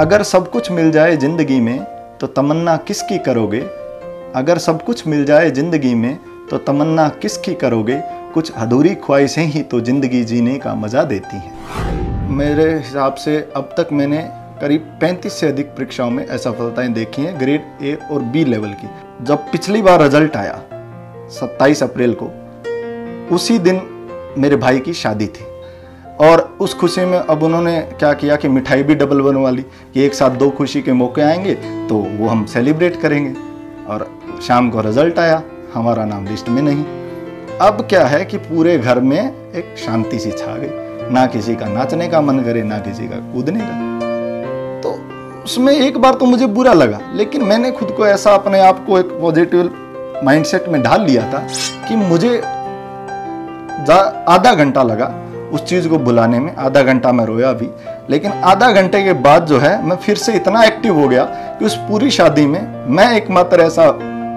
अगर सब कुछ मिल जाए ज़िंदगी में तो तमन्ना किसकी करोगे अगर सब कुछ मिल जाए ज़िंदगी में तो तमन्ना किसकी करोगे कुछ अधूरी ख्वाहिशें ही तो ज़िंदगी जीने का मज़ा देती हैं मेरे हिसाब से अब तक मैंने करीब 35 से अधिक परीक्षाओं में असफलताएं देखी हैं ग्रेड ए और बी लेवल की जब पिछली बार रिजल्ट आया 27 अप्रैल को उसी दिन मेरे भाई की शादी थी उस खुशी में अब उन्होंने क्या किया कि मिठाई भी डबल बनवा ली कि एक साथ दो खुशी के मौके आएंगे तो वो हम सेलिब्रेट करेंगे और शाम को रिजल्ट आया हमारा नाम लिस्ट में नहीं अब क्या है कि पूरे घर में एक शांति सी छा गई ना किसी का नाचने का मन करे ना किसी का कूदने का तो उसमें एक बार तो मुझे बुरा लगा लेकिन मैंने खुद को ऐसा अपने आप को एक पॉजिटिव माइंडसेट में ढाल लिया था कि मुझे आधा घंटा लगा उस चीज़ को बुलाने में आधा घंटा मैं रोया भी लेकिन आधा घंटे के बाद जो है मैं फिर से इतना एक्टिव हो गया कि उस पूरी शादी में मैं एकमात्र ऐसा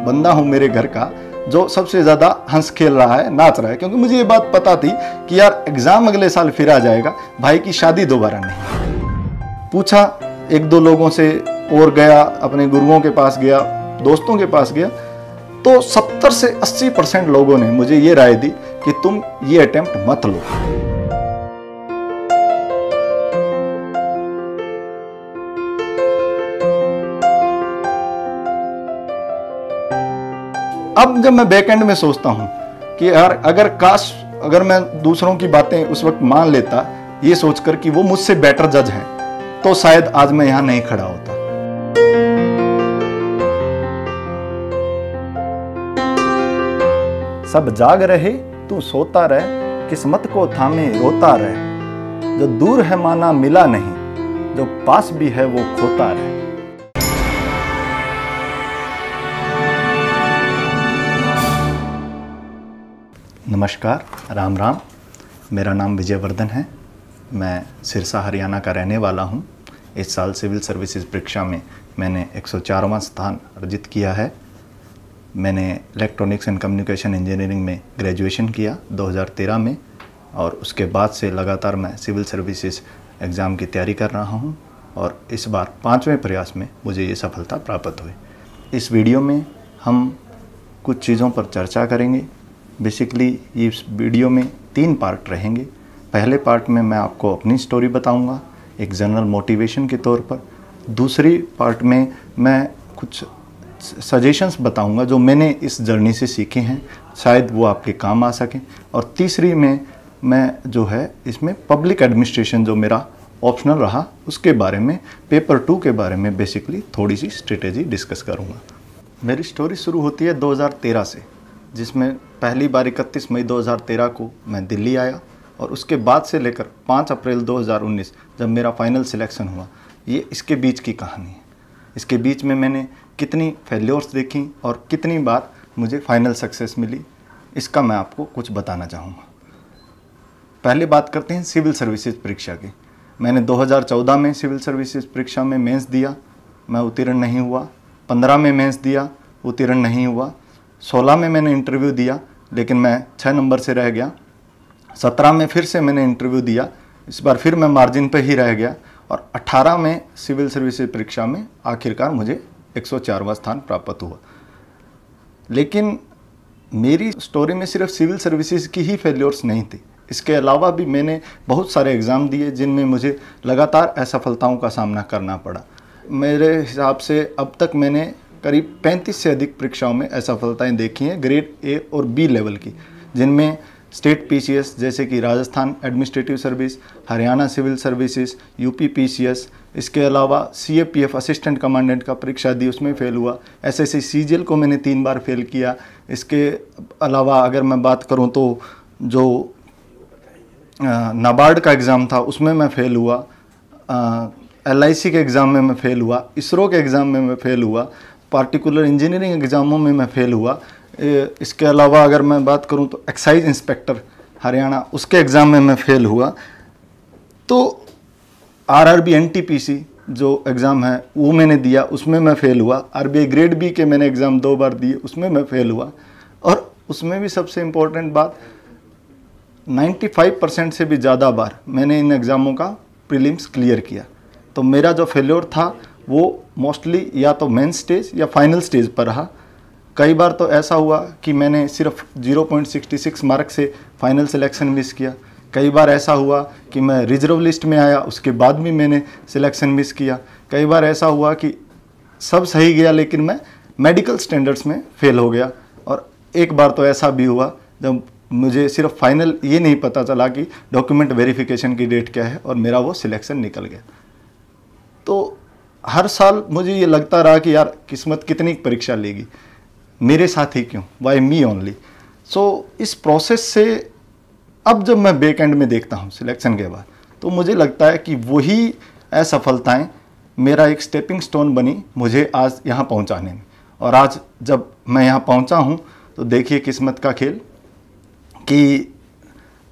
बंदा हूँ मेरे घर का जो सबसे ज़्यादा हंस खेल रहा है नाच रहा है क्योंकि मुझे ये बात पता थी कि यार एग्ज़ाम अगले साल फिर आ जाएगा भाई की शादी दोबारा नहीं पूछा एक दो लोगों से और गया अपने गुरुओं के पास गया दोस्तों के पास गया तो 70 से 80 परसेंट लोगों ने मुझे ये राय दी कि तुम ये अटैम्प्ट मत लो जब मैं बैक एंड में सोचता हूँ कि यार अगर काश अगर मैं दूसरों की बातें उस वक्त मान लेता ये सोचकर कि वो मुझसे बेटर जज है तो शायद आज मैं यहाँ नहीं खड़ा होता सब जाग रहे तू सोता रह किस्मत को थामे रोता रह जो दूर है माना मिला नहीं जो पास भी है वो खोता रहे नमस्कार राम राम मेरा नाम विजयवर्धन है मैं सिरसा हरियाणा का रहने वाला हूं। इस साल सिविल सर्विसेज परीक्षा में मैंने 104वां स्थान अर्जित किया है मैंने इलेक्ट्रॉनिक्स एंड कम्युनिकेशन इंजीनियरिंग में ग्रेजुएशन किया 2013 में और उसके बाद से लगातार मैं सिविल सर्विसेज एग्ज़ाम की तैयारी कर रहा हूँ और इस बार पाँचवें प्रयास में मुझे ये सफलता प्राप्त हुई इस वीडियो में हम कुछ चीज़ों पर चर्चा करेंगे बेसिकली इस वीडियो में तीन पार्ट रहेंगे पहले पार्ट में मैं आपको अपनी स्टोरी बताऊंगा एक जनरल मोटिवेशन के तौर पर दूसरी पार्ट में मैं कुछ सजेशंस बताऊंगा जो मैंने इस जर्नी से सीखे हैं शायद वो आपके काम आ सकें और तीसरी में मैं जो है इसमें पब्लिक एडमिनिस्ट्रेशन जो मेरा ऑप्शनल रहा उसके बारे में पेपर टू के बारे में बेसिकली थोड़ी सी स्ट्रेटेजी डिस्कस करूँगा मेरी स्टोरी शुरू होती है 2013 से जिसमें पहली बार 31 मई 2013 को मैं दिल्ली आया और उसके बाद से लेकर 5 अप्रैल 2019 जब मेरा फाइनल सिलेक्शन हुआ ये इसके बीच की कहानी है इसके बीच में मैंने कितनी फेल्योर्स देखी और कितनी बार मुझे फाइनल सक्सेस मिली इसका मैं आपको कुछ बताना चाहूँगा पहले बात करते हैं सिविल सर्विसेज परीक्षा की मैंने 2014 में सिविल सर्विसेज परीक्षा में मेंस दिया मैं उत्तीर्ण नहीं हुआ 15 में मेंस दिया उत्तीर्ण नहीं हुआ सोलह में मैंने इंटरव्यू दिया लेकिन मैं छः नंबर से रह गया सत्रह में फिर से मैंने इंटरव्यू दिया इस बार फिर मैं मार्जिन पर ही रह गया और 18 में सिविल सर्विस परीक्षा में आखिरकार मुझे एक स्थान प्राप्त हुआ लेकिन मेरी स्टोरी में सिर्फ सिविल सर्विसेज की ही फेल्योर्स नहीं थी इसके अलावा भी मैंने बहुत सारे एग्ज़ाम दिए जिनमें मुझे लगातार असफलताओं का सामना करना पड़ा मेरे हिसाब से अब तक मैंने करीब 35 से अधिक परीक्षाओं में असफलताएं देखी हैं ग्रेड ए और बी लेवल की जिनमें स्टेट पीसीएस जैसे कि Rajasthan administrative service Haryana civil services UP PCS इसके अलावा सीएपीएफ असिस्टेंट कमांडेंट का परीक्षा दी उसमें फेल हुआ एसएससी सीजीएल को मैंने तीन बार फेल किया इसके अलावा अगर मैं बात करूँ तो जो नाबार्ड का एग्ज़ाम था उसमें मैं फ़ेल हुआ एल के एग्ज़ाम में मैं फ़ेल हुआ इसरो के एग्ज़ाम में मैं फ़ेल हुआ पार्टिकुलर इंजीनियरिंग एग्ज़ामों में मैं फ़ेल हुआ इसके अलावा अगर मैं बात करूं तो एक्साइज इंस्पेक्टर हरियाणा उसके एग्ज़ाम में मैं फ़ेल हुआ तो R R B N T P C जो एग्ज़ाम है वो मैंने दिया उसमें मैं फ़ेल हुआ R B I grade B के मैंने एग्ज़ाम दो बार दिए उसमें मैं फ़ेल हुआ और उसमें भी सबसे इम्पोर्टेंट बात 95 परसेंट से भी ज़्यादा बार मैंने इन एग्ज़ामों का प्रीलिम्स क्लियर किया तो मेरा जो फेल्योर था वो मोस्टली या तो मेन स्टेज या फाइनल स्टेज पर रहा कई बार तो ऐसा हुआ कि मैंने सिर्फ 0.66 मार्क से फाइनल सिलेक्शन मिस किया कई बार ऐसा हुआ कि मैं रिजर्व लिस्ट में आया उसके बाद भी मैंने सिलेक्शन मिस किया कई बार ऐसा हुआ कि सब सही गया लेकिन मैं मेडिकल स्टैंडर्ड्स में फेल हो गया और एक बार तो ऐसा भी हुआ जब मुझे सिर्फ फाइनल ये नहीं पता चला कि डॉक्यूमेंट वेरिफिकेशन की डेट क्या है और मेरा वो सिलेक्शन निकल गया तो हर साल मुझे ये लगता रहा कि यार किस्मत कितनी परीक्षा लेगी मेरे साथ ही क्यों वाई मी ओनली सो इस प्रोसेस से अब जब मैं बेक एंड में देखता हूँ सिलेक्शन के बाद तो मुझे लगता है कि वही असफलताएँ मेरा एक स्टेपिंग स्टोन बनी मुझे आज यहाँ पहुँचाने में और आज जब मैं यहाँ पहुँचा हूँ तो देखिए किस्मत का खेल कि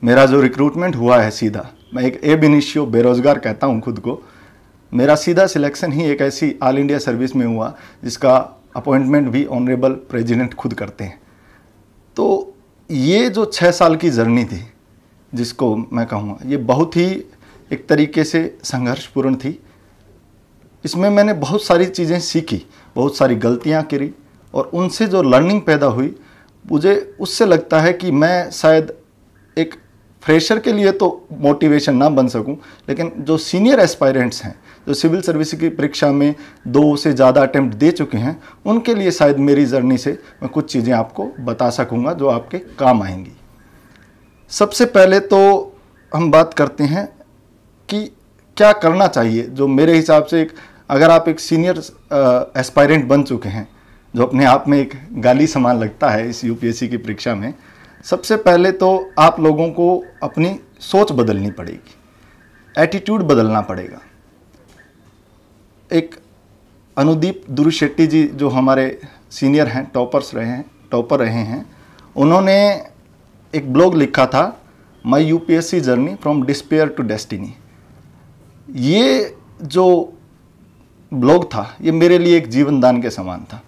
मेरा जो रिक्रूटमेंट हुआ है सीधा मैं एक ए बिनिशियो बेरोज़गार कहता हूँ खुद को मेरा सीधा सिलेक्शन ही एक ऐसी ऑल इंडिया सर्विस में हुआ जिसका अपॉइंटमेंट भी ऑनरेबल प्रेजिडेंट खुद करते हैं तो ये जो छः साल की जर्नी थी जिसको मैं कहूँगा ये बहुत ही एक तरीके से संघर्षपूर्ण थी इसमें मैंने बहुत सारी चीज़ें सीखी बहुत सारी गलतियाँ करी और उनसे जो लर्निंग पैदा हुई मुझे उससे लगता है कि मैं शायद एक फ्रेशर के लिए तो मोटिवेशन ना बन सकूं लेकिन जो सीनियर एस्पायरेंट्स हैं जो सिविल सर्विस की परीक्षा में दो से ज़्यादा अटैम्प्ट दे चुके हैं उनके लिए शायद मेरी जर्नी से मैं कुछ चीज़ें आपको बता सकूँगा जो आपके काम आएंगी सबसे पहले तो हम बात करते हैं कि क्या करना चाहिए जो मेरे हिसाब से एक अगर आप एक सीनियर एस्पायरेंट बन चुके हैं जो अपने आप में एक गाली समान लगता है इस यूपीएससी की परीक्षा में सबसे पहले तो आप लोगों को अपनी सोच बदलनी पड़ेगी एटीट्यूड बदलना पड़ेगा एक अनुदीप दुरु शेट्टी जी जो हमारे सीनियर हैं टॉपर्स रहे हैं टॉपर रहे हैं उन्होंने एक ब्लॉग लिखा था my UPSC journey from despair to destiny ये जो ब्लॉग था ये मेरे लिए एक जीवनदान के समान था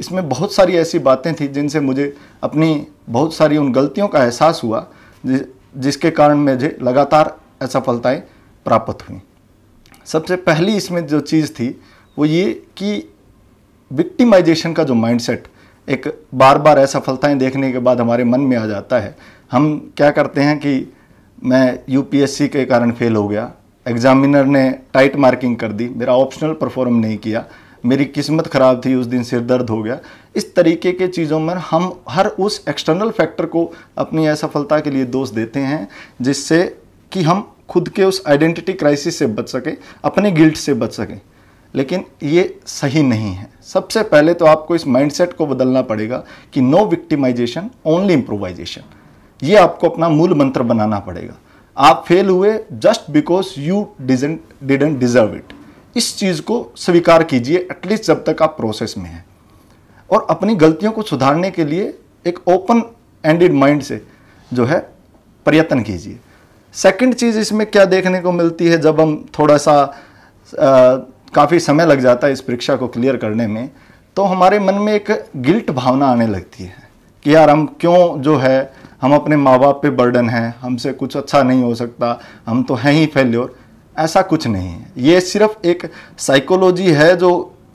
इसमें बहुत सारी ऐसी बातें थी जिनसे मुझे अपनी बहुत सारी उन गलतियों का एहसास हुआ जिसके कारण मुझे लगातार असफलताएँ प्राप्त हुई सबसे पहली इसमें जो चीज़ थी वो ये कि विक्टिमाइजेशन का जो माइंडसेट एक बार बार असफलताएँ देखने के बाद हमारे मन में आ जाता है हम क्या करते हैं कि मैं यूपीएससी के कारण फेल हो गया एग्जामिनर ने टाइट मार्किंग कर दी मेरा ऑप्शनल परफॉर्म नहीं किया मेरी किस्मत ख़राब थी उस दिन सिर दर्द हो गया इस तरीके के चीज़ों में हम हर उस एक्सटर्नल फैक्टर को अपनी असफलता के लिए दोष देते हैं जिससे कि हम खुद के उस आइडेंटिटी क्राइसिस से बच सकें अपने गिल्ट से बच सकें लेकिन ये सही नहीं है सबसे पहले तो आपको इस माइंडसेट को बदलना पड़ेगा कि नो विक्टिमाइजेशन ओनली इम्प्रोवाइजेशन ये आपको अपना मूल मंत्र बनाना पड़ेगा आप फेल हुए just because you didn't didn't deserve it इस चीज़ को स्वीकार कीजिए एटलीस्ट जब तक आप प्रोसेस में हैं और अपनी गलतियों को सुधारने के लिए एक ओपन एंडेड माइंड से जो है प्रयत्न कीजिए सेकंड चीज़ इसमें क्या देखने को मिलती है जब हम थोड़ा सा काफ़ी समय लग जाता है इस परीक्षा को क्लियर करने में तो हमारे मन में एक गिल्ट भावना आने लगती है कि यार हम क्यों जो है हम अपने माँ बाप पे बर्डन है हमसे कुछ अच्छा नहीं हो सकता हम तो हैं ही फेल्योर ऐसा कुछ नहीं है ये सिर्फ एक साइकोलॉजी है जो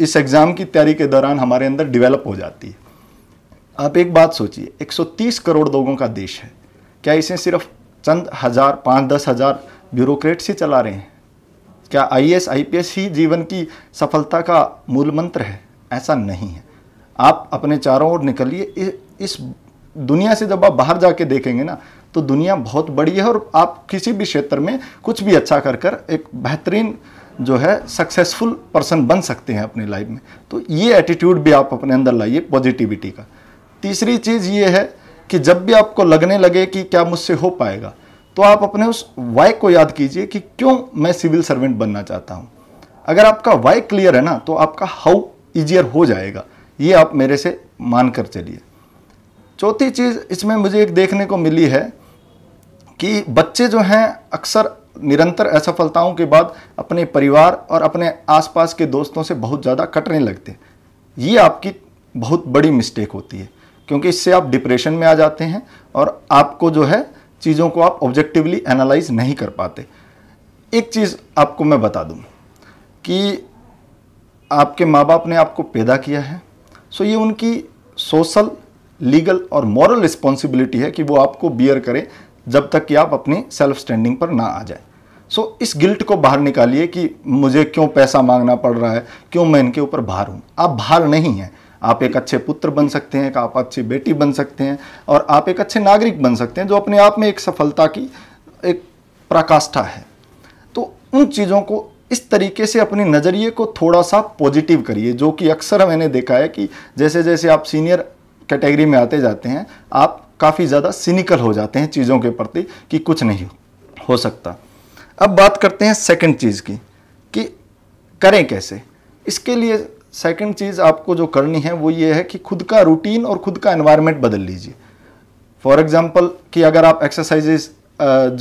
इस एग्ज़ाम की तैयारी के दौरान हमारे अंदर डेवलप हो जाती है आप एक बात सोचिए 130 करोड़ लोगों का देश है क्या इसे सिर्फ चंद हज़ार पाँच दस हज़ार ब्यूरोक्रेट्स ही चला रहे हैं क्या आई एस ही जीवन की सफलता का मूल मंत्र है ऐसा नहीं है आप अपने चारों ओर निकलिए इस दुनिया से जब आप बाहर जाके देखेंगे ना तो दुनिया बहुत बड़ी है और आप किसी भी क्षेत्र में कुछ भी अच्छा कर कर एक बेहतरीन जो है सक्सेसफुल पर्सन बन सकते हैं अपनी लाइफ में तो ये एटीट्यूड भी आप अपने अंदर लाइए पॉजिटिविटी का तीसरी चीज़ ये है कि जब भी आपको लगने लगे कि क्या मुझसे हो पाएगा तो आप अपने उस वाई को याद कीजिए कि क्यों मैं सिविल सर्वेंट बनना चाहता हूँ अगर आपका वाई क्लियर है ना तो आपका हाउ ईजियर हो जाएगा ये आप मेरे से मान कर चलिए चौथी चीज़ इसमें मुझे एक देखने को मिली है कि बच्चे जो हैं अक्सर निरंतर असफलताओं के बाद अपने परिवार और अपने आसपास के दोस्तों से बहुत ज़्यादा कटने लगते हैं ये आपकी बहुत बड़ी मिस्टेक होती है क्योंकि इससे आप डिप्रेशन में आ जाते हैं और आपको जो है चीज़ों को आप ऑब्जेक्टिवली एनालाइज नहीं कर पाते एक चीज़ आपको मैं बता दूं कि आपके माँ बाप ने आपको पैदा किया है सो ये उनकी सोशल लीगल और मॉरल रिस्पॉन्सिबिलिटी है कि वो आपको बियर करें जब तक कि आप अपनी सेल्फ स्टैंडिंग पर ना आ जाए सो so, इस गिल्ट को बाहर निकालिए कि मुझे क्यों पैसा मांगना पड़ रहा है क्यों मैं इनके ऊपर भार हूँ आप भार नहीं हैं आप एक अच्छे पुत्र बन सकते हैं आप अच्छी बेटी बन सकते हैं और आप एक अच्छे नागरिक बन सकते हैं जो अपने आप में एक सफलता की एक प्राकाष्ठा है तो उन चीज़ों को इस तरीके से अपने नज़रिए को थोड़ा सा पॉजिटिव करिए जो कि अक्सर मैंने देखा है कि जैसे जैसे आप सीनियर कैटेगरी में आते जाते हैं आप काफ़ी ज़्यादा सिनिकल हो जाते हैं चीज़ों के प्रति कि कुछ नहीं हो सकता अब बात करते हैं सेकंड चीज़ की कि करें कैसे इसके लिए सेकंड चीज़ आपको जो करनी है वो ये है कि खुद का रूटीन और खुद का एनवायरनमेंट बदल लीजिए फॉर एग्जांपल कि अगर आप एक्सरसाइजेज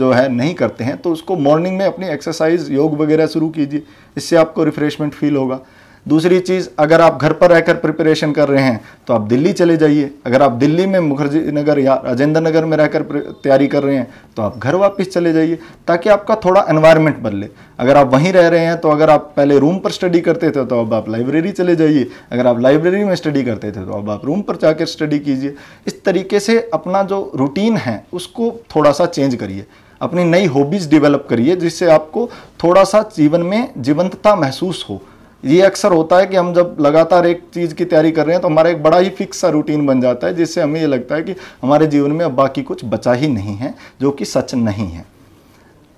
जो है नहीं करते हैं तो उसको मॉर्निंग में अपनी एक्सरसाइज योग वगैरह शुरू कीजिए इससे आपको रिफ्रेशमेंट फील होगा दूसरी चीज़ अगर आप घर पर रहकर प्रिपरेशन कर रहे हैं तो आप दिल्ली चले जाइए अगर आप दिल्ली में मुखर्जी नगर या राजेंद्र नगर में रहकर तैयारी कर रहे हैं तो आप घर वापस चले जाइए ताकि आपका थोड़ा एनवायरनमेंट बदले अगर आप वहीं रह रहे हैं तो अगर आप पहले रूम पर स्टडी करते थे तो अब आप लाइब्रेरी चले जाइए अगर आप लाइब्रेरी में स्टडी करते थे तो अब आप रूम पर जाकर स्टडी कीजिए इस तरीके से अपना जो रूटीन है उसको थोड़ा सा चेंज करिए अपनी नई हॉबीज़ डेवलप करिए जिससे आपको थोड़ा सा जीवन में जीवंतता महसूस हो ये अक्सर होता है कि हम जब लगातार एक चीज़ की तैयारी कर रहे हैं तो हमारा एक बड़ा ही फिक्स सा रूटीन बन जाता है जिससे हमें ये लगता है कि हमारे जीवन में अब बाकी कुछ बचा ही नहीं है जो कि सच नहीं है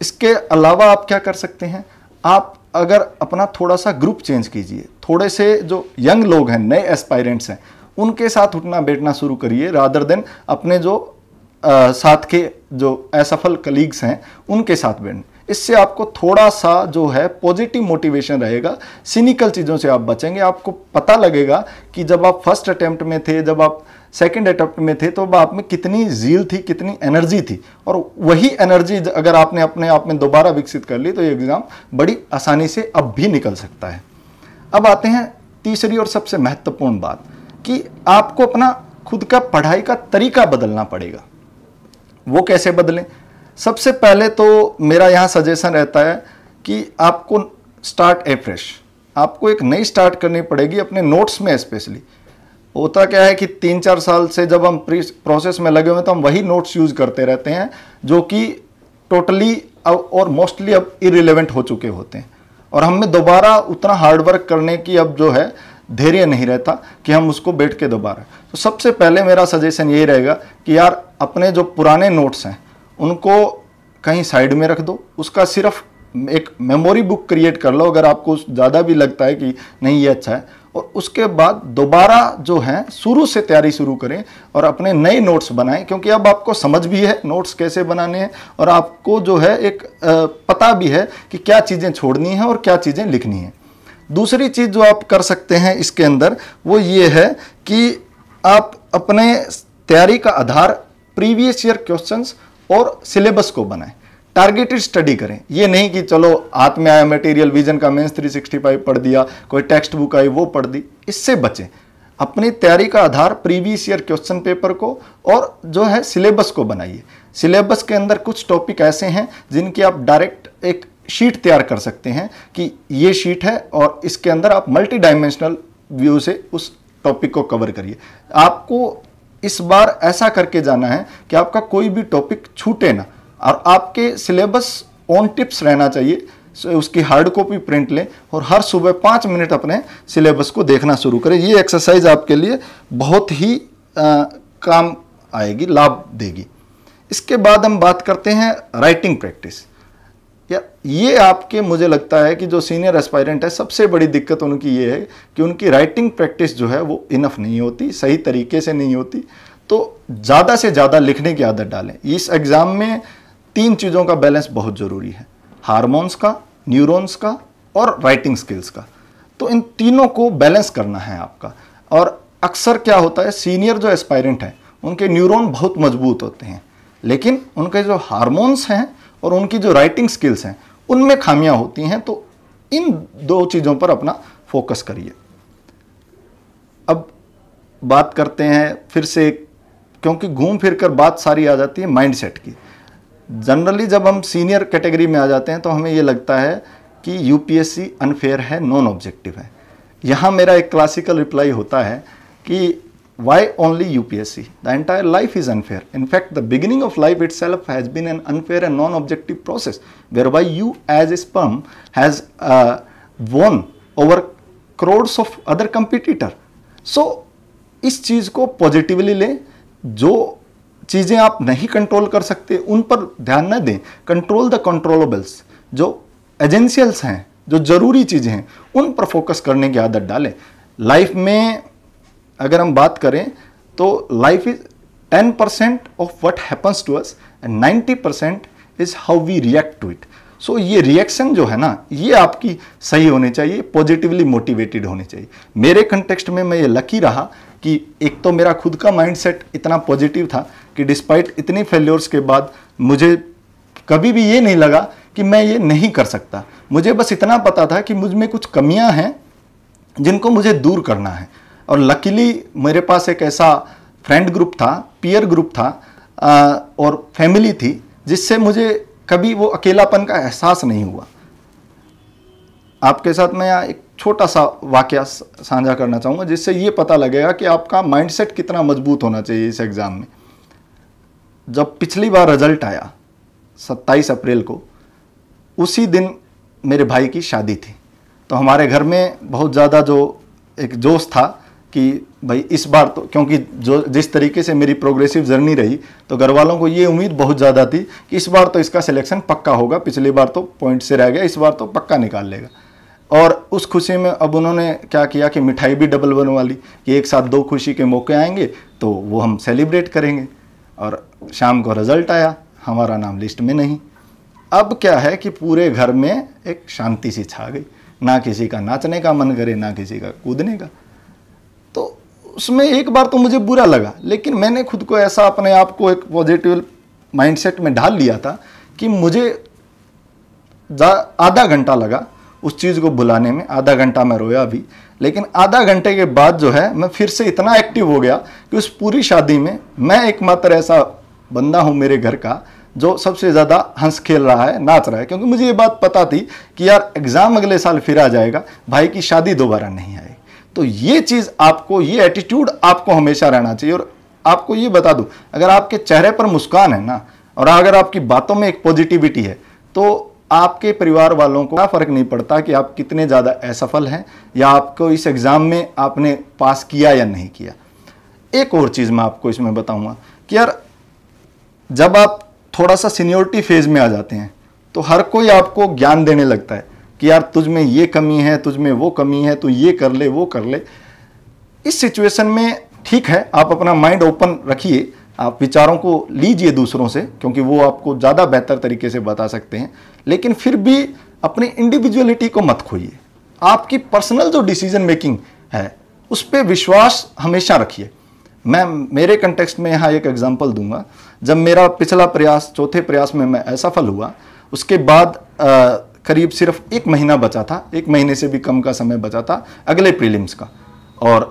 इसके अलावा आप क्या कर सकते हैं आप अगर अपना थोड़ा सा ग्रुप चेंज कीजिए थोड़े से जो यंग लोग हैं नए एस्पायरेंट्स हैं उनके साथ उठना बैठना शुरू करिए रादर देन अपने जो आ, साथ के जो असफल कलीग्स हैं उनके साथ बैठ इससे आपको थोड़ा सा जो है पॉजिटिव मोटिवेशन रहेगा सिनिकल चीज़ों से आप बचेंगे आपको पता लगेगा कि जब आप फर्स्ट अटैम्प्ट में थे जब आप सेकेंड अटैम्प्ट में थे तो आप में कितनी झील थी कितनी एनर्जी थी और वही एनर्जी अगर आपने अपने आप में दोबारा विकसित कर ली तो ये एग्ज़ाम बड़ी आसानी से अब भी निकल सकता है अब आते हैं तीसरी और सबसे महत्वपूर्ण बात कि आपको अपना खुद का पढ़ाई का तरीका बदलना पड़ेगा वो कैसे बदलें सबसे पहले तो मेरा यहाँ सजेशन रहता है कि आपको स्टार्ट ए फ्रेश आपको एक नई स्टार्ट करनी पड़ेगी अपने नोट्स में स्पेशली होता क्या है कि तीन चार साल से जब हम प्रोसेस में लगे हुए हैं तो हम वही नोट्स यूज़ करते रहते हैं जो कि टोटली और मोस्टली अब इरिलेवेंट हो चुके होते हैं और हमें दोबारा उतना हार्डवर्क करने की अब जो है धैर्य नहीं रहता कि हम उसको बैठ के दोबारा तो सबसे पहले मेरा सजेशन यही रहेगा कि यार अपने जो पुराने नोट्स हैं उनको कहीं साइड में रख दो उसका सिर्फ एक मेमोरी बुक क्रिएट कर लो अगर आपको ज़्यादा भी लगता है कि नहीं ये अच्छा है और उसके बाद दोबारा जो है शुरू से तैयारी शुरू करें और अपने नए नोट्स बनाएं क्योंकि अब आपको समझ भी है नोट्स कैसे बनाने हैं और आपको जो है एक पता भी है कि क्या चीज़ें छोड़नी है और क्या चीज़ें लिखनी हैं दूसरी चीज़ जो आप कर सकते हैं इसके अंदर वो ये है कि आप अपने तैयारी का आधार प्रीवियस ईयर क्वेश्चंस और सिलेबस को बनाएं टारगेटेड स्टडी करें ये नहीं कि चलो हाथ में आया मटेरियल विजन का मेंस 365 पढ़ दिया कोई टेक्स्ट बुक आई वो पढ़ दी इससे बचें अपनी तैयारी का आधार प्रीवियस ईयर क्वेश्चन पेपर को और जो है सिलेबस को बनाइए सिलेबस के अंदर कुछ टॉपिक ऐसे हैं जिनकी आप डायरेक्ट एक शीट तैयार कर सकते हैं कि ये शीट है और इसके अंदर आप मल्टी डायमेंशनल व्यू से उस टॉपिक को कवर करिए आपको इस बार ऐसा करके जाना है कि आपका कोई भी टॉपिक छूटे ना और आपके सिलेबस ऑन टिप्स रहना चाहिए उसकी हार्ड कॉपी प्रिंट लें और हर सुबह पाँच मिनट अपने सिलेबस को देखना शुरू करें ये एक्सरसाइज आपके लिए बहुत ही आ, काम आएगी लाभ देगी इसके बाद हम बात करते हैं राइटिंग प्रैक्टिस या ये आपके मुझे लगता है कि जो सीनियर एस्पायरेंट है सबसे बड़ी दिक्कत उनकी ये है कि उनकी राइटिंग प्रैक्टिस जो है वो इनफ नहीं होती सही तरीके से नहीं होती तो ज़्यादा से ज़्यादा लिखने की आदत डालें इस एग्ज़ाम में तीन चीज़ों का बैलेंस बहुत ज़रूरी है हारमोन्स का न्यूरोन्स का और राइटिंग स्किल्स का तो इन तीनों को बैलेंस करना है आपका और अक्सर क्या होता है सीनियर जो एस्पायरेंट हैं उनके न्यूरोन बहुत मजबूत होते हैं लेकिन उनके जो हारमोन्स हैं और उनकी जो राइटिंग स्किल्स हैं उनमें खामियां होती हैं तो इन दो चीज़ों पर अपना फोकस करिए अब बात करते हैं फिर से क्योंकि घूम फिर कर बात सारी आ जाती है माइंडसेट की जनरली जब हम सीनियर कैटेगरी में आ जाते हैं तो हमें ये लगता है कि यूपीएससी अनफेयर है नॉन ऑब्जेक्टिव है यहाँ मेरा एक क्लासिकल रिप्लाई होता है कि why only UPSC? The entire life is unfair. In fact, the beginning of life itself has been an unfair and non-objective process whereby you as a sperm has uh, won over crores of other competitor. So, इस चीज़ को positively लें जो चीज़ें आप नहीं control कर सकते उन पर ध्यान न दें कंट्रोल द कंट्रोलेबल्स जो एजेंशियल्स हैं जो ज़रूरी चीज़ें हैं उन पर फोकस करने की आदत डालें लाइफ में अगर हम बात करें तो life is ten percent of what happens to us and ninety percent is how we react to it so ये रिएक्शन जो है ना ये आपकी सही होनी चाहिए पॉजिटिवली मोटिवेटेड होनी चाहिए मेरे कंटेक्स्ट में मैं ये लकी रहा कि एक तो मेरा खुद का माइंडसेट इतना पॉजिटिव था कि डिस्पाइट इतनी फेल्योर्स के बाद मुझे कभी भी ये नहीं लगा कि मैं ये नहीं कर सकता मुझे बस इतना पता था कि मुझ में कुछ कमियां हैं जिनको मुझे दूर करना है और लकीली मेरे पास एक ऐसा फ्रेंड ग्रुप था पीयर ग्रुप था आ, और फैमिली थी जिससे मुझे कभी वो अकेलापन का एहसास नहीं हुआ आपके साथ मैं यहाँ एक छोटा सा वाक्य साझा करना चाहूँगा जिससे ये पता लगेगा कि आपका माइंडसेट कितना मजबूत होना चाहिए इस एग्ज़ाम में जब पिछली बार रिजल्ट आया 27 अप्रैल को उसी दिन मेरे भाई की शादी थी तो हमारे घर में बहुत ज़्यादा जो एक जोश था कि भाई इस बार तो क्योंकि जो जिस तरीके से मेरी प्रोग्रेसिव जर्नी रही तो घर वालों को ये उम्मीद बहुत ज़्यादा थी कि इस बार तो इसका सिलेक्शन पक्का होगा पिछली बार तो पॉइंट से रह गया इस बार तो पक्का निकाल लेगा और उस खुशी में अब उन्होंने क्या किया कि मिठाई भी डबल बनवा ली कि एक साथ दो खुशी के मौके आएंगे तो वो हम सेलिब्रेट करेंगे और शाम को रिज़ल्ट आया हमारा नाम लिस्ट में नहीं अब क्या है कि पूरे घर में एक शांति सी छा गई ना किसी का नाचने का मन करे ना किसी का कूदने का तो उसमें एक बार तो मुझे बुरा लगा लेकिन मैंने खुद को ऐसा अपने आप को एक पॉजिटिव माइंडसेट में ढाल लिया था कि मुझे आधा घंटा लगा उस चीज़ को बुलाने में आधा घंटा मैं रोया भी लेकिन आधा घंटे के बाद जो है मैं फिर से इतना एक्टिव हो गया कि उस पूरी शादी में मैं एकमात्र ऐसा बंदा हूँ मेरे घर का जो सबसे ज़्यादा हंस खेल रहा है नाच रहा है क्योंकि मुझे ये बात पता थी कि यार एग्ज़ाम अगले साल फिर आ जाएगा भाई की शादी दोबारा नहीं है तो ये चीज़ आपको ये एटीट्यूड आपको हमेशा रहना चाहिए और आपको ये बता दूँ अगर आपके चेहरे पर मुस्कान है ना और अगर आपकी बातों में एक पॉजिटिविटी है तो आपके परिवार वालों को क्या फ़र्क नहीं पड़ता कि आप कितने ज़्यादा असफल हैं या आपको इस एग्ज़ाम में आपने पास किया या नहीं किया एक और चीज़ मैं आपको इसमें बताऊंगा कि यार जब आप थोड़ा सा सीनियोरिटी फेज़ में आ जाते हैं तो हर कोई आपको ज्ञान देने लगता है कि यार तुझ में ये कमी है तुझ में वो कमी है तू ये कर ले वो कर ले इस सिचुएशन में ठीक है आप अपना माइंड ओपन रखिए आप विचारों को लीजिए दूसरों से क्योंकि वो आपको ज़्यादा बेहतर तरीके से बता सकते हैं लेकिन फिर भी अपनी इंडिविजुअलिटी को मत खोइए आपकी पर्सनल जो डिसीजन मेकिंग है उस पर विश्वास हमेशा रखिए मैं मेरे कंटेक्स्ट में यहाँ एक एग्जांपल दूंगा जब मेरा पिछला प्रयास चौथे प्रयास में मैं असफल हुआ उसके बाद आ, करीब सिर्फ एक महीना बचा था एक महीने से भी कम का समय बचा था अगले प्रीलिम्स का और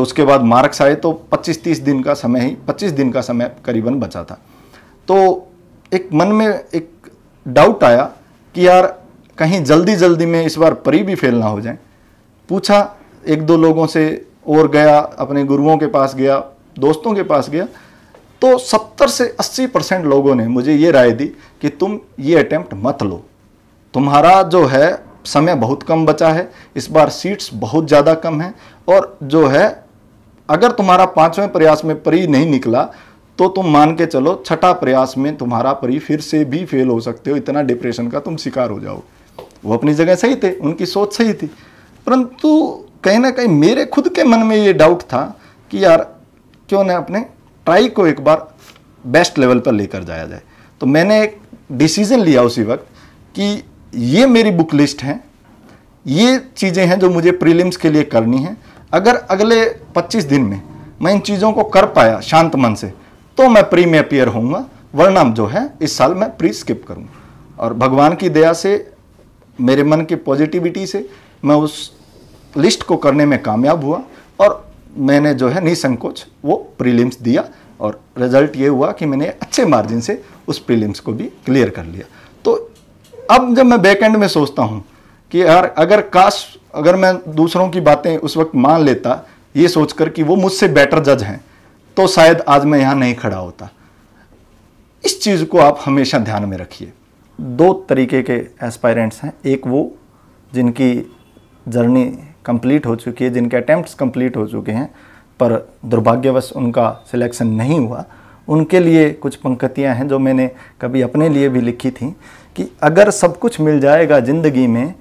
उसके बाद मार्क्स आए तो 25-30 दिन का समय ही 25 दिन का समय करीबन बचा था तो एक मन में एक डाउट आया कि यार कहीं जल्दी जल्दी में इस बार परी भी फेल ना हो जाए पूछा एक दो लोगों से और गया अपने गुरुओं के पास गया दोस्तों के पास गया तो 70 से 80 परसेंट लोगों ने मुझे ये राय दी कि तुम ये अटैम्प्ट मत लो तुम्हारा जो है समय बहुत कम बचा है इस बार सीट्स बहुत ज़्यादा कम हैं और जो है अगर तुम्हारा पाँचवें प्रयास में परी नहीं निकला तो तुम मान के चलो छठा प्रयास में तुम्हारा परी फिर से भी फेल हो सकते हो इतना डिप्रेशन का तुम शिकार हो जाओ वो अपनी जगह सही थे उनकी सोच सही थी परंतु कहीं ना कहीं मेरे खुद के मन में ये डाउट था कि यार क्यों ना अपने ट्राई को एक बार बेस्ट लेवल पर लेकर जाया जाए तो मैंने एक डिसीज़न लिया उसी वक्त कि ये मेरी बुक लिस्ट है ये चीज़ें हैं जो मुझे प्रीलिम्स के लिए करनी है अगर अगले 25 दिन में मैं इन चीज़ों को कर पाया शांत मन से तो मैं प्री में अपियर होऊंगा वरना जो है इस साल मैं प्री स्किप करूँगा और भगवान की दया से मेरे मन की पॉजिटिविटी से मैं उस लिस्ट को करने में कामयाब हुआ और मैंने जो है निसंकोच वो प्रीलिम्स दिया और रिजल्ट ये हुआ कि मैंने अच्छे मार्जिन से उस प्रीलिम्स को भी क्लियर कर लिया तो अब जब मैं बैक एंड में सोचता हूँ कि यार अगर काश अगर मैं दूसरों की बातें उस वक्त मान लेता ये सोचकर कि वो मुझसे बेटर जज हैं तो शायद आज मैं यहाँ नहीं खड़ा होता इस चीज़ को आप हमेशा ध्यान में रखिए दो तरीके के एस्पायरेंट्स हैं एक वो जिनकी जर्नी कंप्लीट हो चुकी है जिनके अटैम्प्ट कंप्लीट हो चुके हैं पर दुर्भाग्यवश उनका सिलेक्शन नहीं हुआ उनके लिए कुछ पंक्तियाँ हैं जो मैंने कभी अपने लिए भी लिखी थी कि अगर सब कुछ मिल जाएगा ज़िंदगी में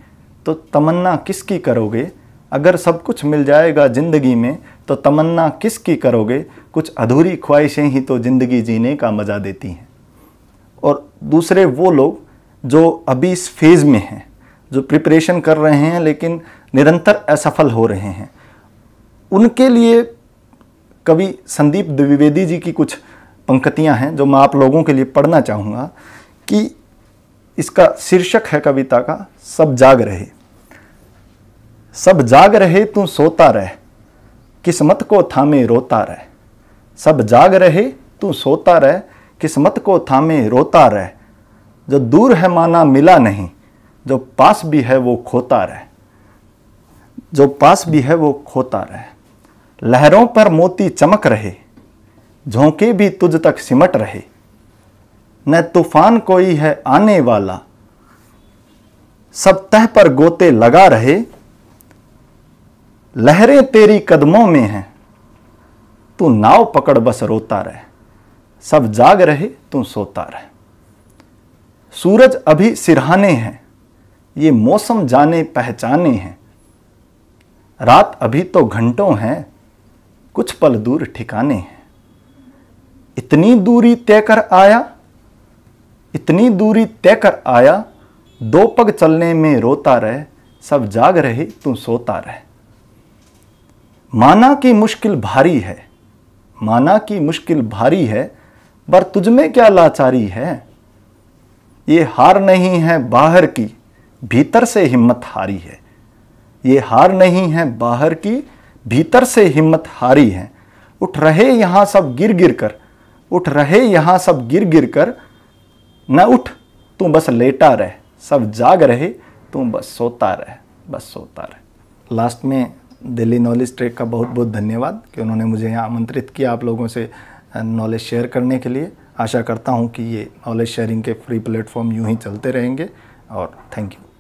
तो तमन्ना किसकी करोगे अगर सब कुछ मिल जाएगा ज़िंदगी में तो तमन्ना किसकी करोगे कुछ अधूरी ख्वाहिशें ही तो ज़िंदगी जीने का मज़ा देती हैं और दूसरे वो लोग जो अभी इस फेज़ में हैं जो प्रिपरेशन कर रहे हैं लेकिन निरंतर असफल हो रहे हैं उनके लिए कवि संदीप द्विवेदी जी की कुछ पंक्तियां हैं जो मैं आप लोगों के लिए पढ़ना चाहूँगा कि इसका शीर्षक है कविता का सब जाग रहे सब जाग रहे तू सोता रह किस्मत को थामे रोता रह सब जाग रहे तू सोता रह किस्मत को थामे रोता रह जो दूर है माना मिला नहीं जो पास भी है वो खोता रह जो पास भी है वो खोता रह लहरों पर मोती चमक रहे झोंके भी तुझ तक सिमट रहे न तूफान कोई है आने वाला सब तह पर गोते लगा रहे लहरें तेरी कदमों में हैं तू नाव पकड़ बस रोता रहे सब जाग रहे तू सोता रहे सूरज अभी सिरहाने हैं ये मौसम जाने पहचाने हैं रात अभी तो घंटों हैं कुछ पल दूर ठिकाने हैं इतनी दूरी तय कर आया इतनी दूरी तय कर आया दो पग चलने में रोता रहे सब जाग रहे तू सोता रहे माना कि मुश्किल भारी है माना कि मुश्किल भारी है पर तुझमें क्या लाचारी है ये हार नहीं है बाहर की भीतर से हिम्मत हारी है ये हार नहीं है बाहर की भीतर से हिम्मत हारी है उठ रहे यहाँ सब गिर गिर कर उठ रहे यहाँ सब गिर गिर कर न उठ तू बस लेटा रह सब जाग रहे तू बस सोता रह बस सोता रह लास्ट में दिल्ली नॉलेज ट्रेक का बहुत बहुत धन्यवाद कि उन्होंने मुझे यहाँ आमंत्रित किया आप लोगों से नॉलेज शेयर करने के लिए आशा करता हूँ कि ये नॉलेज शेयरिंग के फ्री प्लेटफॉर्म यूँ ही चलते रहेंगे और थैंक यू